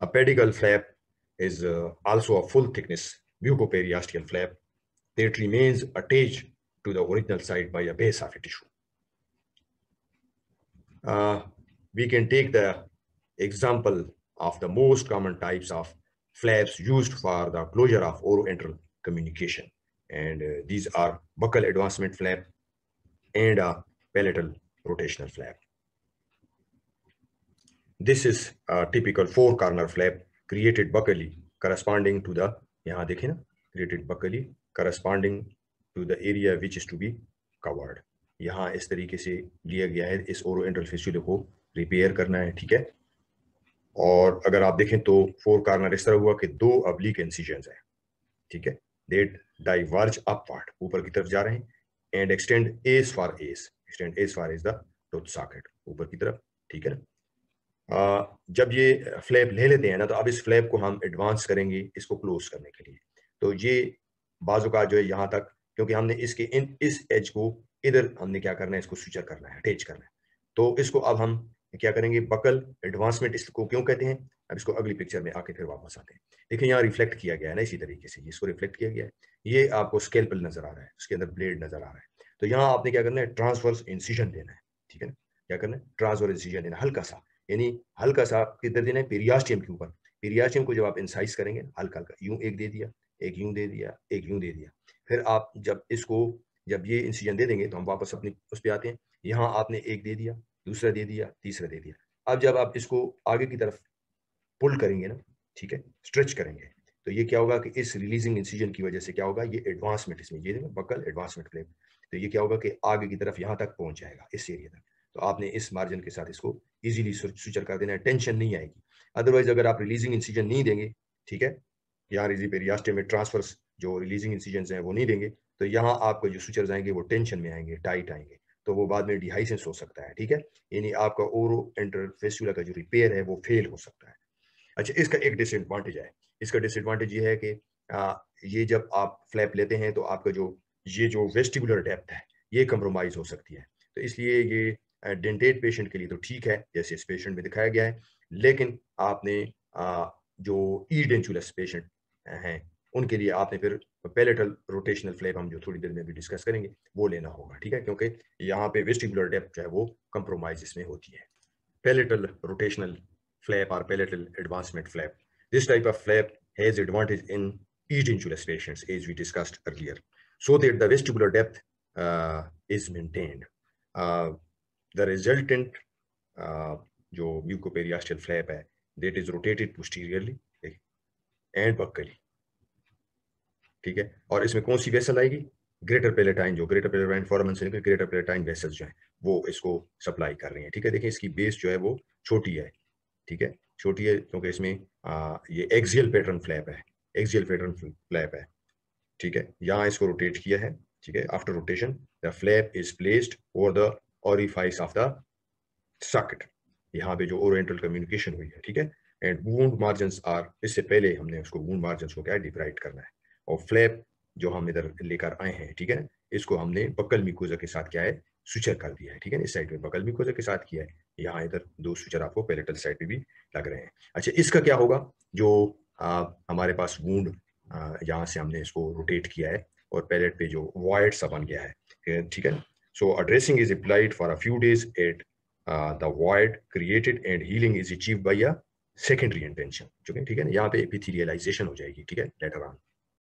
A pedicle flap is uh, also a full thickness mucoperiasteal flap that remains attached to the original site by a base of a tissue. Uh, we can take the example of the most common types of flaps used for the closure of oroenteral communication. And uh, these are buccal advancement flap and a palatal rotational flap. This is a typical four corner flap created buccally corresponding to the यहाँ देखें ना created buccally corresponding to the area which is to be covered. यहाँ इस तरीके से लिया गया है इस ओरो एंट्रल फेस्यूले को रिपेयर करना है ठीक है और अगर आप देखें तो फोर कार्नर इस तरह हुआ कि दो अब्लिक इंसिजन है ठीक है देट डाइवर्ज अपवर्ड ऊपर की तरफ जा रहे हैं and extend as far as extend as far as the tooth ऊपर की तरफ ठीक है ना जब ये फ्लैप ले लेते हैं ना तो अब इस फ्लैप को हम एडवांस करेंगे इसको क्लोज करने के लिए तो ये बाजू का जो है यहाँ तक क्योंकि हमने इसके इन इस एज को इधर हमने क्या करना है इसको स्विचर करना है अटैच करना है तो इसको अब हम क्या करेंगे बकल एडवांसमेंट इसको क्यों कहते हैं अब इसको अगली पिक्चर में आके फिर वापस आते हैं देखिए यहाँ रिफ्लेक्ट किया गया है ना इसी तरीके से इसको रिफ्लेक्ट किया गया है ये आपको स्केल्पल नजर आ रहा है उसके अंदर ब्लेड नजर आ रहा है तो यहाँ आपने क्या करना है ट्रांसवर्स इंसिजन देना है ठीक है ना क्या करना है ट्रांसवर्स इंसिजन देना हल्का सा यानी हल्का सा किधर देना है पेरियास्टियम के ऊपर पेरियास्टियम को जब आप इंसाइज करेंगे हल्का हल्का यूं एक दे दिया एक यूं दे दिया एक यूं दे दिया फिर आप जब इसको जब ये इंसिजन दे देंगे तो हम वापस अपनी उस पर आते हैं यहाँ आपने एक दे दिया दूसरा दे दिया तीसरा दे दिया अब जब आप इसको आगे की तरफ पुल करेंगे ना ठीक है स्ट्रेच करेंगे तो ये क्या होगा कि इस रिलीजिंग इंसिजन की वजह से क्या होगा ये एडवांसमेंट इसमें ये बकल एडवांसमेंट फ्लेम तो ये क्या होगा कि आगे की तरफ यहाँ तक पहुंच जाएगा इस एरिया तक तो आपने इस मार्जिन के साथ इसको इजीली स्विचर कर देना है टेंशन नहीं आएगी अदरवाइज अगर आप रिलीजिंग इंसिजन नहीं देंगे ठीक है यहाँ रिजी पे रियास्टे में ट्रांसफर जो रिलीजिंग इंसिजन हैं वो नहीं देंगे तो यहाँ आपको जो सुचर आएंगे वो टेंशन में आएंगे टाइट आएंगे तो वो बाद में डिहाइसेंस हो सकता है ठीक है यानी आपका ओरो इंटरफेसुला का जो रिपेयर है वो फेल हो सकता है अच्छा इसका एक डिसएडवांटेज है इसका डिसएडवांटेज ये है कि आ, ये जब आप फ्लैप लेते हैं तो आपका जो ये जो वेस्टिबुलर डेप्थ है ये कंप्रोमाइज हो सकती है तो इसलिए ये डेंटेड पेशेंट के लिए तो ठीक है जैसे इस पेशेंट में दिखाया गया है लेकिन आपने आ, जो ई डेंचुलस पेशेंट हैं उनके लिए आपने फिर पेलेटल रोटेशनल फ्लेप हम जो थोड़ी देर में भी डिस्कस करेंगे वो लेना होगा ठीक है क्योंकि यहाँ पे वेस्टिकुलर डेप्थ जो है वो कंप्रोमाइज इसमें होती है पेलेटल रोटेशनल फ्लैप और palatal advancement flap this type of flap has advantage in edentulous patient as we discussed earlier so that the vestibular depth is maintained the resultant uh, जो flap है that is rotated posteriorly and buccally ठीक है और इसमें कौन सी vessel आएगी greater palatine जो ग्रेटर पेलेटाइन फॉरमन से निकल ग्रेटर पेलेटाइन वेसल्स जो है वो इसको सप्लाई कर रही है ठीक है देखिए इसकी बेस जो है वो छोटी है ठीक है छोटी है क्योंकि इसमें आ, ये एक्सियल पैटर्न फ्लैप है एक्सियल पैटर्न फ्लैप है ठीक है यहाँ इसको रोटेट किया है ठीक है after rotation the flap is placed over the orifice of the socket यहाँ पे जो ओरिएंटल कम्युनिकेशन हुई है ठीक है एंड वूंड मार्जिन आर इससे पहले हमने उसको वूंड मार्जिन को क्या डिफ्राइड करना है और फ्लैप जो हम इधर लेकर आए हैं ठीक है इसको हमने बकल मिकोजा के साथ क्या है सुचर कर दिया है ठीक है इस साइड में बकल मिकोजा के साथ किया है यहाँ इधर दो सुचर आपको पेलेटल साइड पे भी लग रहे हैं अच्छा इसका क्या होगा जो आ, हमारे पास वूंड यहाँ से हमने इसको रोटेट किया है और पैलेट पे जो वॉयड सा बन गया है ठीक है So addressing is applied for a few days at uh, the void created and healing is achieved by a secondary intention. Okay, okay. Here, epithelialization will happen. later on.